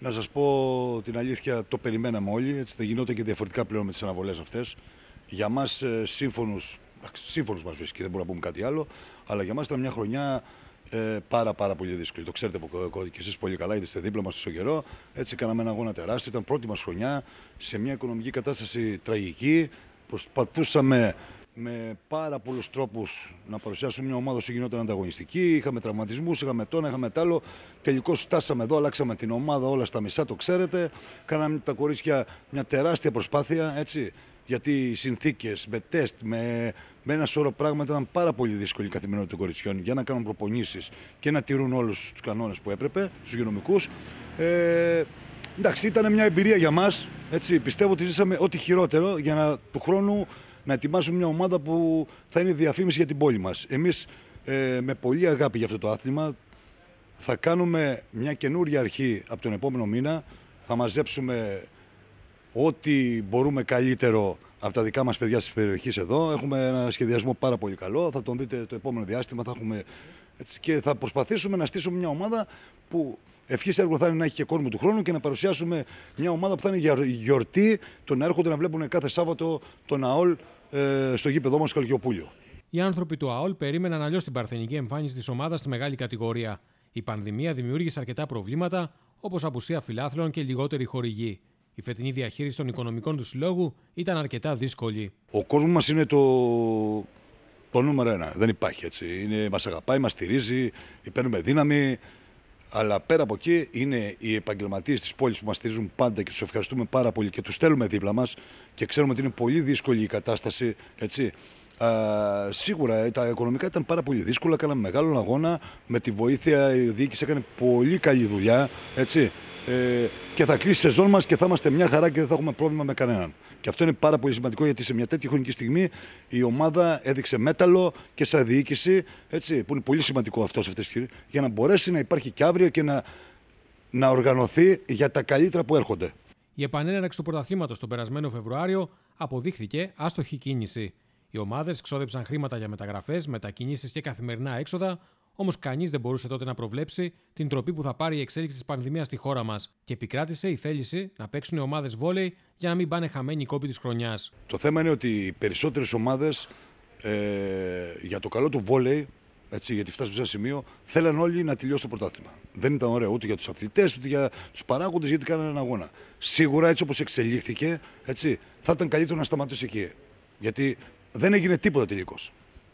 Να σας πω την αλήθεια, το περιμέναμε όλοι. Έτσι, δεν γινόταν και διαφορετικά πλέον με τις αναβολές αυτές. Για μας σύμφωνου, ε, σύμφωνου μας φυσικά, δεν μπορούμε να πούμε κάτι άλλο, αλλά για μας ήταν μια χρονιά ε, πάρα πάρα πολύ δύσκολη. Το ξέρετε ε, και εσείς πολύ καλά, είστε δίπλα μας στο καιρό. Έτσι, κάναμε ένα αγώνα τεράστιο. Ήταν πρώτη μας χρονιά σε μια οικονομική κατάσταση τραγική. Προσπαθούσαμε με πάρα πολλούς τρόπους να παρουσιάσουμε μια ομάδα όσο γινόταν ανταγωνιστική. Είχαμε τραυματισμούς, είχαμε τόνα, είχαμε τ' άλλο. Τελικώς φτάσαμε εδώ, αλλάξαμε την ομάδα όλα στα μισά, το ξέρετε. Κάναμε τα κορίτσια μια τεράστια προσπάθεια, έτσι. Γιατί οι συνθήκες με τεστ, με, με ένα σώρο πράγματα ήταν πάρα πολύ δύσκολη η καθημερινότητα των κοριτσιών για να κάνουν προπονήσεις και να τηρούν όλους τους κανόνες που έπρεπε, τους υγειονομικούς. Ε, εντάξει, ήταν μια εμπειρία για μας. Πιστεύω ότι ζήσαμε ό,τι χειρότερο για να του χρόνου να ετοιμάσουμε μια ομάδα που θα είναι διαφήμιση για την πόλη μας. Εμείς ε, με πολύ αγάπη για αυτό το άθλημα θα κάνουμε μια καινούρια αρχή από τον επόμενο μήνα. Θα μαζέψουμε ό,τι μπορούμε καλύτερο από τα δικά μας παιδιά της περιοχής εδώ. Έχουμε ένα σχεδιασμό πάρα πολύ καλό. Θα τον δείτε το επόμενο διάστημα. Θα έχουμε... Έτσι, και θα προσπαθήσουμε να στήσουμε μια ομάδα που ευχής έργο θα είναι να έχει και κόσμο του χρόνου και να παρουσιάσουμε μια ομάδα που θα είναι γιορτή το να έρχονται να βλέπουν κάθε Σάββατο τον ΑΟΛ ε, στο γήπεδό μας Καλκιοπούλιο. Οι άνθρωποι του ΑΟΛ περίμεναν αλλιώς την παρθενική εμφάνιση της ομάδας στη μεγάλη κατηγορία. Η πανδημία δημιούργησε αρκετά προβλήματα, όπως απουσία φιλάθλων και λιγότερη χορηγή. Η φετινή διαχείριση των οικονομικών του συλλόγου ήταν αρκετά δύσκολη. Ο κόσμος μας είναι το... το νούμερο ένα. Δεν υπάρχει έτσι. Μας αγαπάει, μας στηρίζει, παίρνουμε δύναμη. Αλλά πέρα από εκεί είναι οι επαγγελματίες της πόλης που μας στηρίζουν πάντα και τους ευχαριστούμε πάρα πολύ και τους στέλνουμε δίπλα μας και ξέρουμε ότι είναι πολύ δύσκολη η κατάσταση. Έτσι. σίγουρα ε, τα οικονομικά ήταν πάρα πολύ δύσκολα. Κάναμε μεγάλο αγώνα. Με τη βοήθεια η διοίκηση έκανε πολύ καλή δουλειά. Έτσι. Ε, και θα κλείσει η σεζόν μας και θα είμαστε μια χαρά και δεν θα έχουμε πρόβλημα με κανέναν. Και αυτό είναι πάρα πολύ σημαντικό γιατί σε μια τέτοια χρονική στιγμή η ομάδα έδειξε μέταλλο και σαν διοίκηση, έτσι, που είναι πολύ σημαντικό αυτό σε αυτές τις για να μπορέσει να υπάρχει και αύριο και να, να οργανωθεί για τα καλύτερα που έρχονται. Η επανέναρξη του πρωταθλήματος τον περασμένο Φεβρουάριο αποδείχθηκε άστοχη κίνηση. Οι ομάδες ξόδεψαν χρήματα για μεταγραφές, μετακινήσεις και καθημερινά έξοδα, Όμως κανείς δεν μπορούσε τότε να προβλέψει την τροπή που θα πάρει η εξέλιξη της πανδημίας στη χώρα μας και επικράτησε η θέληση να παίξουν οι ομάδες βόλεϊ για να μην πάνε χαμένοι οι κόποι της χρονιάς. Το θέμα είναι ότι οι περισσότερες ομάδες ε, για το καλό του βόλεϊ, έτσι, γιατί φτάσαμε σε ένα σημείο, θέλαν όλοι να τελειώσει το πρωτάθλημα. Δεν ήταν ωραίο ούτε για τους αθλητές, ούτε για τους παράγοντες, γιατί κάνανε ένα αγώνα. Σίγουρα έτσι όπως εξελίχθηκε, έτσι, θα ήταν καλύτερο να σταματήσει εκεί. Γιατί δεν έγινε τίποτα τελικώ.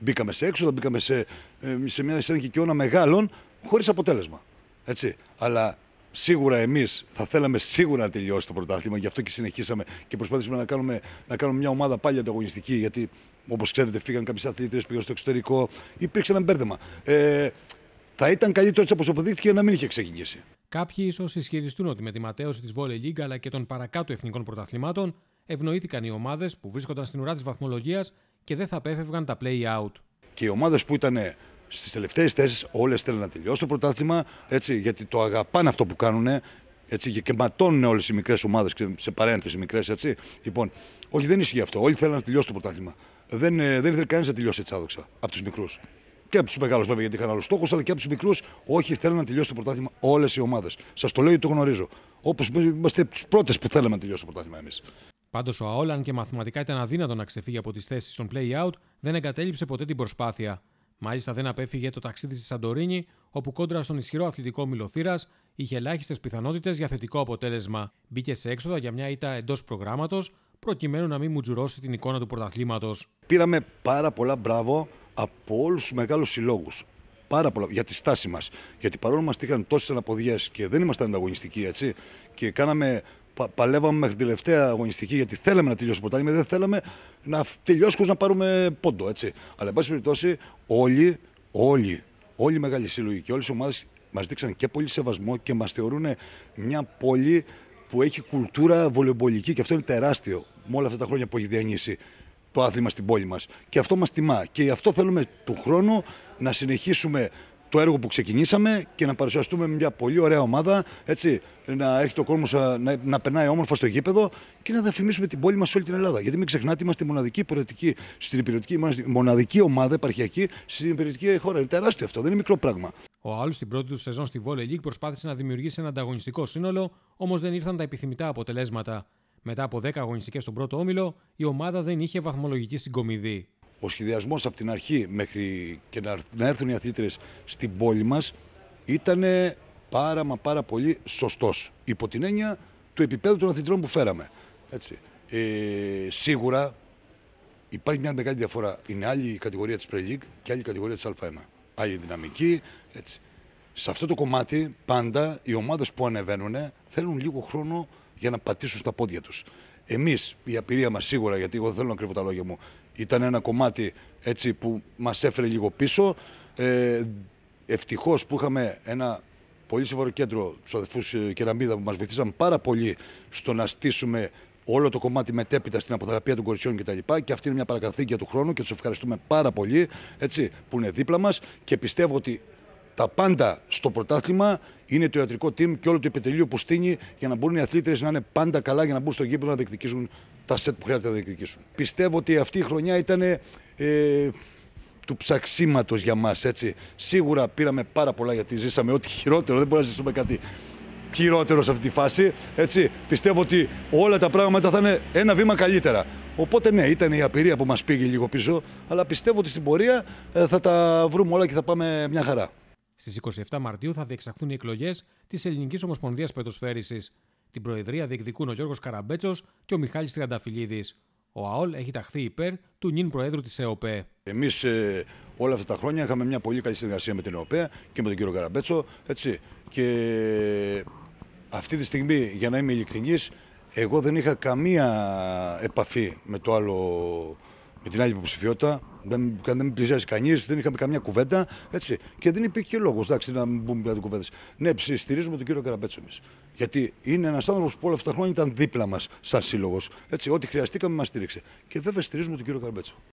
Μπήκαμε σε έξοδα, μπήκαμε σε, ε, σε μια εικόνα μεγάλων, χωρίς αποτέλεσμα. Έτσι. Αλλά σίγουρα εμείς θα θέλαμε σίγουρα να τελειώσει το πρωτάθλημα. Γι' αυτό και συνεχίσαμε και προσπαθήσαμε να κάνουμε, να κάνουμε μια ομάδα πάλι ανταγωνιστική. Γιατί όπως ξέρετε, φύγαν κάποιες αθλήτριες, πήγαν στο εξωτερικό. Υπήρξε ένα μπέρδεμα. Ε, θα ήταν καλύτερο έτσι όπως αποδείχθηκε να μην είχε ξεκινήσει. Κάποιοι ίσως ισχυριστούν ότι με τη ματέωση της Βόλε Λίγκα αλλά και των παρακάτω εθνικών πρωταθλημάτων ευνοήθηκαν οι ομάδες που βρίσκονταν στην ουρά της βαθμολογίας και δεν θα απέφευγαν τα play-out. Και οι ομάδες που ήταν στις τελευταίες θέσεις, όλες θέλουν να τελειώσει το πρωτάθλημα. Έτσι, γιατί το αγαπάνε αυτό που κάνουν. Έτσι, και κεμματώνουν όλες οι μικρές ομάδες, σε παρένθεση μικρές. Λοιπόν, όχι, δεν ισχύει αυτό. Όλοι θέλουν να τελειώσει το πρωτάθλημα. Δεν, ε, δεν ήθελε κανείς να τελειώσει έτσι άδοξα από τους μικρούς. Και από τους μεγάλους βέβαια, γιατί είχαν άλλους στόχους, αλλά και από τους μικρούς. Όχι, θέλουν να τελειώσει το πρωτάθλημα όλες οι ομάδες. Σας το λέω γιατί το γνωρίζω. Όπως είμαστε του πρώτες που θέλαμε να τελειώσει το πρωτάθλημα εμείς. Πάντως ο Αόλαν και μαθηματικά ήταν αδύνατο να ξεφύγει από τις θέσεις στον play-out, δεν εγκατέλειψε ποτέ την προσπάθεια. Μάλιστα δεν απέφυγε το ταξίδι στη Σαντορίνη, όπου κόντρα στον ισχυρό αθλητικό μιλοθύρας είχε ελάχιστες πιθανότητες για θετικό αποτέλεσμα. Μπήκε σε έξοδα για μια ήττα εντός προγράμματος, προκειμένου να μην μου τζουρώσει την εικόνα του πρωταθλήματος. Πήραμε πάρα πολλά μπράβο από όλους τους μεγάλους συλλόγους. Πάρα πολλά για τη στάση μας. Γιατί παρόλο μα είχαν τόσες αναποδιές και δεν ήμασταν ανταγωνιστικοί έτσι και κάναμε παλεύαμε μέχρι την τελευταία αγωνιστική γιατί θέλαμε να τελειώσει το πρωτάθλημα, δεν θέλαμε να τελειώσουμε να πάρουμε πόντο. Έτσι. Αλλά, εν πάση περιπτώσει, όλοι, όλοι, όλοι οι μεγάλοι σύλλογοι και όλες οι ομάδες μας δείξαν και πολύ σεβασμό και μας θεωρούν μια πόλη που έχει κουλτούρα βολεμπολική και αυτό είναι τεράστιο με όλα αυτά τα χρόνια που έχει διανύσει το άθλημα στην πόλη μας. Και αυτό μας τιμά. Και γι' αυτό θέλουμε του χρόνου να συνεχίσουμε το έργο που ξεκινήσαμε και να παρουσιαστούμε μια πολύ ωραία ομάδα. Έτσι, να έχει το κόσμο να, να περνάει όμορφα στο γήπεδο και να διαφημίσουμε την πόλη μας σε όλη την Ελλάδα. Γιατί μην ξεχνάτε, είμαστε μοναδική υπηρετική, στην υπηρετική, μοναδική ομάδα επαρχιακή στην υπηρετική χώρα. Είναι τεράστιο αυτό, δεν είναι μικρό πράγμα. Ο άλλος στην πρώτη του σεζόν στη Βόλε Λίγκ προσπάθησε να δημιουργήσει ένα ανταγωνιστικό σύνολο, όμως δεν ήρθαν τα επιθυμητά αποτελέσματα. Μετά από 10 αγωνιστικές στον πρώτο όμιλο, η ομάδα δεν είχε βαθμολογική συγκομιδή ο σχεδιασμός από την αρχή μέχρι και να έρθουν οι αθλήτρε στην πόλη μας ήταν πάρα μα πάρα πολύ σωστός. Υπό την έννοια του επίπεδου των αθλητρών που φέραμε. Έτσι. Ε, σίγουρα υπάρχει μια μεγάλη διαφορά. Είναι άλλη η κατηγορία της Pre και άλλη η κατηγορία της Α1. Άλλη δυναμική. Έτσι. Σε αυτό το κομμάτι πάντα οι ομάδες που ανεβαίνουν θέλουν λίγο χρόνο για να πατήσουν στα πόδια τους. Εμείς, η απειρία μας σίγουρα, γιατί εγώ δεν θέλω να κρύβω τα λόγια μου, ήταν ένα κομμάτι έτσι, που μας έφερε λίγο πίσω. Ε, Ευτυχώς που είχαμε ένα πολύ σοβαρό κέντρο του αδελφού ε, Κεραμίδα που μας βοηθήσαν πάρα πολύ στο να στήσουμε όλο το κομμάτι μετέπειτα στην αποθεραπεία των κοριτσιών κτλ. Και, και αυτή είναι μια παρακαθήκη του χρόνου και τους ευχαριστούμε πάρα πολύ έτσι, που είναι δίπλα μας και πιστεύω ότι τα πάντα στο πρωτάθλημα είναι το ιατρικό team και όλο το επιτελείο που στείνει για να μπορούν οι αθλήτρε να είναι πάντα καλά για να μπουν στο γήπεδο να διεκδικήσουν τα σετ που χρειάζεται να διεκδικήσουν. Πιστεύω ότι αυτή η χρονιά ήταν ε, του ψαξίματος για μας. Σίγουρα πήραμε πάρα πολλά γιατί ζήσαμε ό,τι χειρότερο, δεν μπορούμε να ζήσουμε κάτι χειρότερο σε αυτή τη φάση. Έτσι. Πιστεύω ότι όλα τα πράγματα θα είναι ένα βήμα καλύτερα. Οπότε ναι, ήταν η απειρία που μας πήγε λίγο πίσω, αλλά πιστεύω ότι στην πορεία ε, θα τα βρούμε όλα και θα πάμε μια χαρά. Στις 27 Μαρτίου θα διεξαχθούν οι εκλογές της Ελληνικής Ομοσπονδίας Πετοσφαίριση. Την Προεδρία διεκδικούν ο Γιώργος Καραμπέτσος και ο Μιχάλης Τριανταφυλλίδης. Ο ΑΟΛ έχει ταχθεί υπέρ του νυν Προέδρου της ΕΟΠΕ. Εμείς ε, όλα αυτά τα χρόνια είχαμε μια πολύ καλή συνεργασία με την ΕΟΠΕ και με τον κύριο Καραμπέτσο. Έτσι. Και αυτή τη στιγμή, για να είμαι ειλικρινής, εγώ δεν είχα καμία επαφή με το άλλο με την άλλη υποψηφιότητα. Δεν, δεν πλησιάζει κανείς, δεν είχαμε καμιά κουβέντα. Έτσι. Και δεν υπήρχε και λόγος να μην πούμε κάτι κουβέντας. Ναι, στηρίζουμε τον κύριο Καραμπέτσο. εμεί. Γιατί είναι ένας άνθρωπος που όλα αυτά τα χρόνια ήταν δίπλα μας, σαν σύλλογος. Ό,τι χρειαστήκαμε μας στήριξε. Και βέβαια στηρίζουμε τον κύριο Καραμπέτσο.